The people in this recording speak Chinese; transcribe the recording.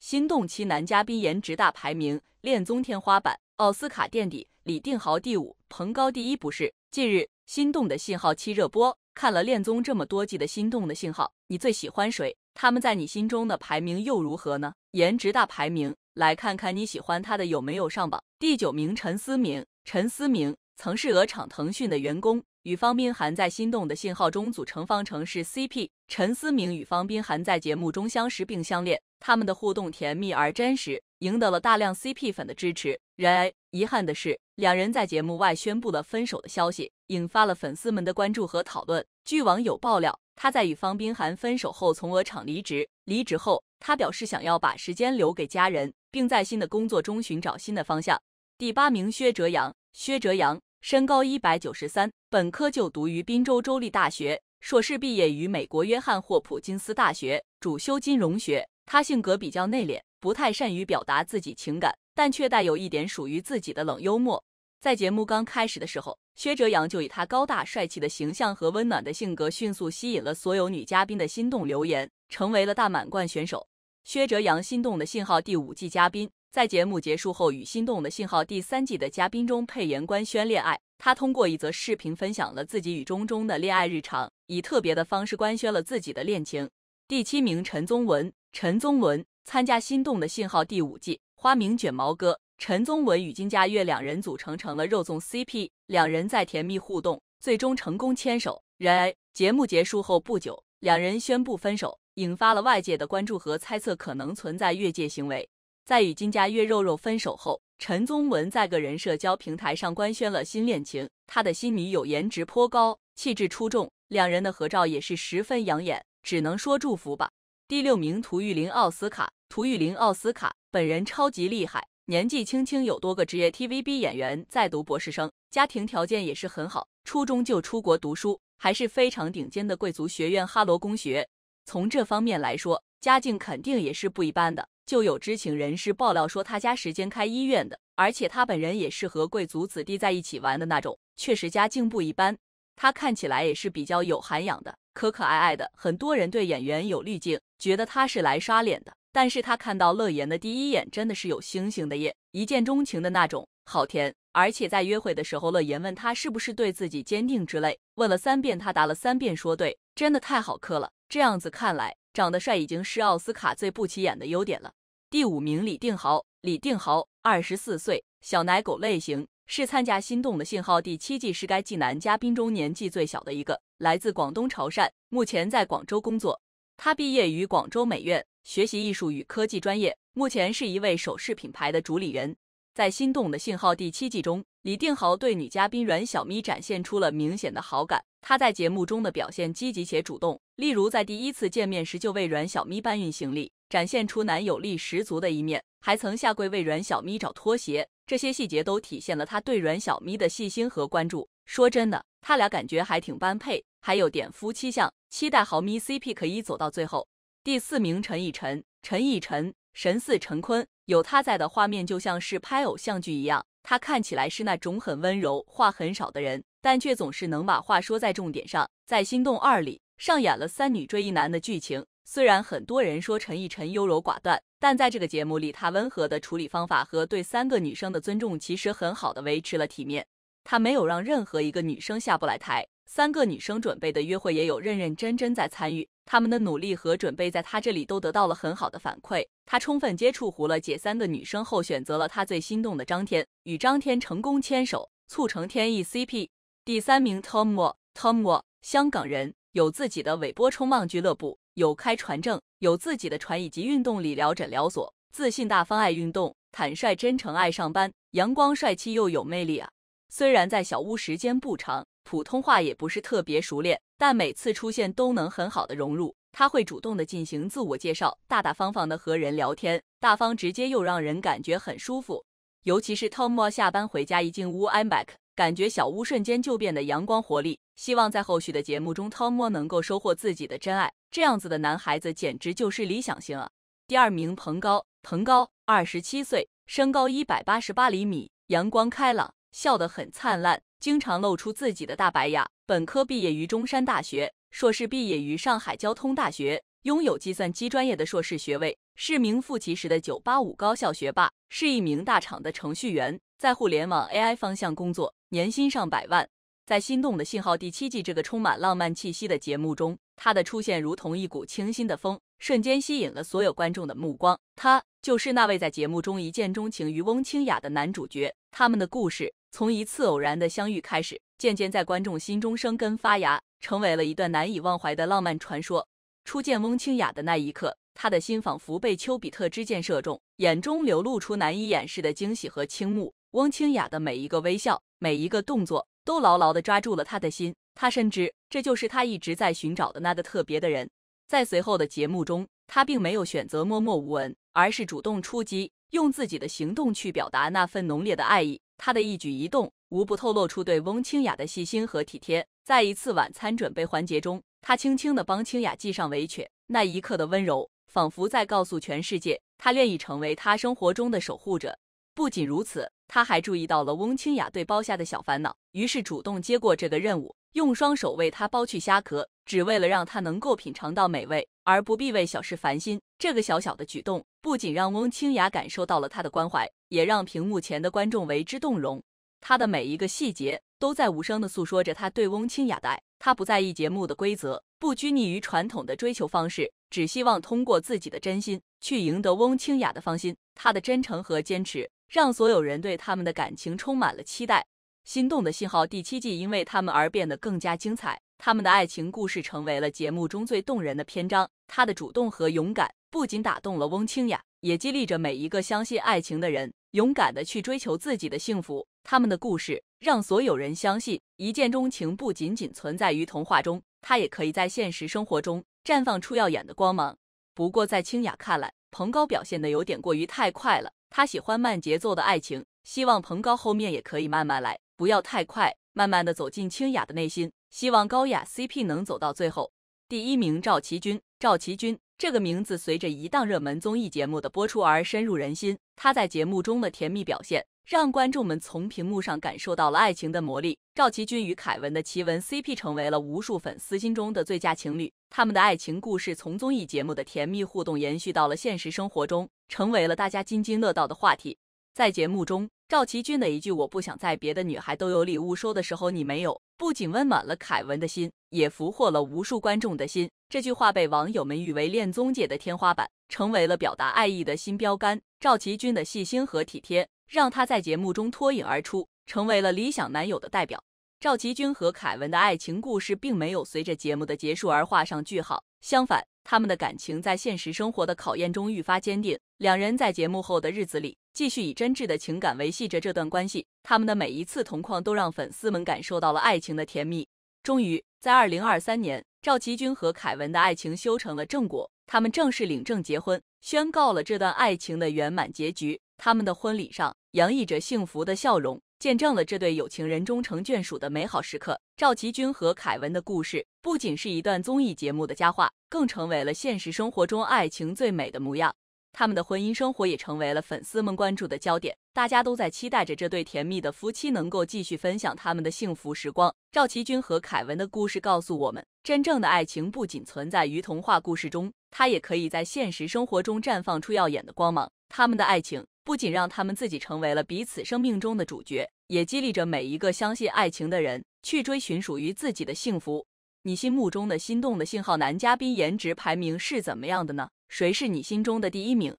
心动期男嘉宾颜值大排名，恋综天花板，奥斯卡垫底，李定豪第五，彭高第一不是。近日，《心动的信号》七热播，看了恋综这么多季的《心动的信号》，你最喜欢谁？他们在你心中的排名又如何呢？颜值大排名，来看看你喜欢他的有没有上榜。第九名，陈思明，陈思明。曾是鹅厂腾讯的员工，与方彬涵在《心动的信号》中组成方程式 CP。陈思明与方彬涵在节目中相识并相恋，他们的互动甜蜜而真实，赢得了大量 CP 粉的支持。然而，遗憾的是，两人在节目外宣布了分手的消息，引发了粉丝们的关注和讨论。据网友爆料，他在与方彬涵分手后从鹅厂离职。离职后，他表示想要把时间留给家人，并在新的工作中寻找新的方向。第八名，薛哲阳，薛哲阳。身高一百九十三，本科就读于滨州州立大学，硕士毕业于美国约翰霍普金斯大学，主修金融学。他性格比较内敛，不太善于表达自己情感，但却带有一点属于自己的冷幽默。在节目刚开始的时候，薛哲阳就以他高大帅气的形象和温暖的性格，迅速吸引了所有女嘉宾的心动留言，成为了大满贯选手。薛哲阳心动的信号第五季嘉宾。在节目结束后，与《心动的信号》第三季的嘉宾中配言官宣恋爱。他通过一则视频分享了自己与钟中的恋爱日常，以特别的方式官宣了自己的恋情。第七名陈宗文，陈宗文参加《心动的信号》第五季，花名卷毛哥。陈宗文与金佳悦两人组成成了肉粽 CP，两人在甜蜜互动，最终成功牵手。然而，节目结束后不久，两人宣布分手，引发了外界的关注和猜测，可能存在越界行为。在与金家月肉肉分手后，陈宗文在个人社交平台上官宣了新恋情。他的新女友颜值颇高，气质出众，两人的合照也是十分养眼，只能说祝福吧。第六名涂玉玲奥斯卡，涂玉玲奥斯卡本人超级厉害，年纪轻轻有多个职业 TVB 演员在读博士生，家庭条件也是很好，初中就出国读书，还是非常顶尖的贵族学院哈罗公学。从这方面来说，家境肯定也是不一般的。就有知情人士爆料说，他家时间开医院的，而且他本人也是和贵族子弟在一起玩的那种，确实家境不一般。他看起来也是比较有涵养的，可可爱爱的。很多人对演员有滤镜，觉得他是来刷脸的。但是他看到乐言的第一眼真的是有星星的耶，一见钟情的那种，好甜。而且在约会的时候，乐言问他是不是对自己坚定之类，问了三遍，他答了三遍说对，真的太好磕了。这样子看来，长得帅已经是奥斯卡最不起眼的优点了。第五名李定豪，李定豪，二十四岁，小奶狗类型，是参加《心动的信号》第七季是该季男嘉宾中年纪最小的一个，来自广东潮汕，目前在广州工作。他毕业于广州美院，学习艺术与科技专业，目前是一位首饰品牌的主理人。在《心动的信号》第七季中。李定豪对女嘉宾阮小咪展现出了明显的好感，他在节目中的表现积极且主动，例如在第一次见面时就为阮小咪搬运行李，展现出男友力十足的一面，还曾下跪为阮小咪找拖鞋，这些细节都体现了他对阮小咪的细心和关注。说真的，他俩感觉还挺般配，还有点夫妻相，期待豪咪 CP 可以走到最后。第四名陈以晨，陈以晨神似陈坤，有他在的画面就像是拍偶像剧一样。他看起来是那种很温柔、话很少的人，但却总是能把话说在重点上。在《心动二》里上演了三女追一男的剧情。虽然很多人说陈奕晨优柔寡断，但在这个节目里，他温和的处理方法和对三个女生的尊重，其实很好的维持了体面。他没有让任何一个女生下不来台，三个女生准备的约会也有认认真真在参与。他们的努力和准备在他这里都得到了很好的反馈。他充分接触胡了解三个女生后，选择了他最心动的张天，与张天成功牵手，促成天意 CP。第三名 Tom Wa，Tom Wa，香港人，有自己的韦波冲浪俱乐部，有开船证，有自己的船以及运动理疗诊疗所，自信大方，爱运动，坦率真诚，爱上班，阳光帅气又有魅力啊！虽然在小屋时间不长。普通话也不是特别熟练，但每次出现都能很好的融入。他会主动的进行自我介绍，大大方方的和人聊天，大方直接又让人感觉很舒服。尤其是 t o 姆下班回家一进屋，I'm back，感觉小屋瞬间就变得阳光活力。希望在后续的节目中，t o 姆能够收获自己的真爱。这样子的男孩子简直就是理想型啊！第二名，彭高，彭高，二十七岁，身高一百八十八厘米，阳光开朗，笑得很灿烂。经常露出自己的大白牙。本科毕业于中山大学，硕士毕业于上海交通大学，拥有计算机专业的硕士学位，是名副其实的九八五高校学霸。是一名大厂的程序员，在互联网 AI 方向工作，年薪上百万。在《心动的信号》第七季这个充满浪漫气息的节目中，他的出现如同一股清新的风，瞬间吸引了所有观众的目光。他就是那位在节目中一见钟情于翁清雅的男主角。他们的故事。从一次偶然的相遇开始，渐渐在观众心中生根发芽，成为了一段难以忘怀的浪漫传说。初见翁清雅的那一刻，他的心仿佛被丘比特之箭射中，眼中流露出难以掩饰的惊喜和倾慕。翁清雅的每一个微笑，每一个动作，都牢牢的抓住了他的心。他深知，这就是他一直在寻找的那个特别的人。在随后的节目中，他并没有选择默默无闻，而是主动出击，用自己的行动去表达那份浓烈的爱意。他的一举一动无不透露出对翁清雅的细心和体贴。在一次晚餐准备环节中，他轻轻地帮清雅系上围裙，那一刻的温柔仿佛在告诉全世界，他愿意成为他生活中的守护者。不仅如此，他还注意到了翁清雅对剥虾的小烦恼，于是主动接过这个任务，用双手为他剥去虾壳，只为了让他能够品尝到美味，而不必为小事烦心。这个小小的举动。不仅让翁清雅感受到了他的关怀，也让屏幕前的观众为之动容。他的每一个细节都在无声地诉说着他对翁清雅的爱。他不在意节目的规则，不拘泥于传统的追求方式，只希望通过自己的真心去赢得翁清雅的芳心。他的真诚和坚持，让所有人对他们的感情充满了期待。心动的信号第七季因为他们而变得更加精彩。他们的爱情故事成为了节目中最动人的篇章。他的主动和勇敢。不仅打动了翁清雅，也激励着每一个相信爱情的人勇敢的去追求自己的幸福。他们的故事让所有人相信，一见钟情不仅仅存在于童话中，它也可以在现实生活中绽放出耀眼的光芒。不过在清雅看来，彭高表现的有点过于太快了。他喜欢慢节奏的爱情，希望彭高后面也可以慢慢来，不要太快，慢慢的走进清雅的内心。希望高雅 CP 能走到最后。第一名赵奇君，赵奇君这个名字随着一档热门综艺节目的播出而深入人心。他在节目中的甜蜜表现，让观众们从屏幕上感受到了爱情的魔力。赵其君与凯文的奇闻 CP 成为了无数粉丝心中的最佳情侣。他们的爱情故事从综艺节目的甜蜜互动延续到了现实生活中，成为了大家津津乐道的话题。在节目中，赵其军的一句“我不想在别的女孩都有礼物收的时候，你没有”，不仅温暖了凯文的心，也俘获了无数观众的心。这句话被网友们誉为恋综界的天花板，成为了表达爱意的新标杆。赵其军的细心和体贴，让他在节目中脱颖而出，成为了理想男友的代表。赵其军和凯文的爱情故事并没有随着节目的结束而画上句号，相反，他们的感情在现实生活的考验中愈发坚定。两人在节目后的日子里。继续以真挚的情感维系着这段关系，他们的每一次同框都让粉丝们感受到了爱情的甜蜜。终于，在二零二三年，赵其君和凯文的爱情修成了正果，他们正式领证结婚，宣告了这段爱情的圆满结局。他们的婚礼上洋溢着幸福的笑容，见证了这对有情人终成眷属的美好时刻。赵其君和凯文的故事不仅是一段综艺节目的佳话，更成为了现实生活中爱情最美的模样。他们的婚姻生活也成为了粉丝们关注的焦点，大家都在期待着这对甜蜜的夫妻能够继续分享他们的幸福时光。赵其军和凯文的故事告诉我们，真正的爱情不仅存在于童话故事中，它也可以在现实生活中绽放出耀眼的光芒。他们的爱情不仅让他们自己成为了彼此生命中的主角，也激励着每一个相信爱情的人去追寻属于自己的幸福。你心目中的心动的信号男嘉宾颜值排名是怎么样的呢？谁是你心中的第一名？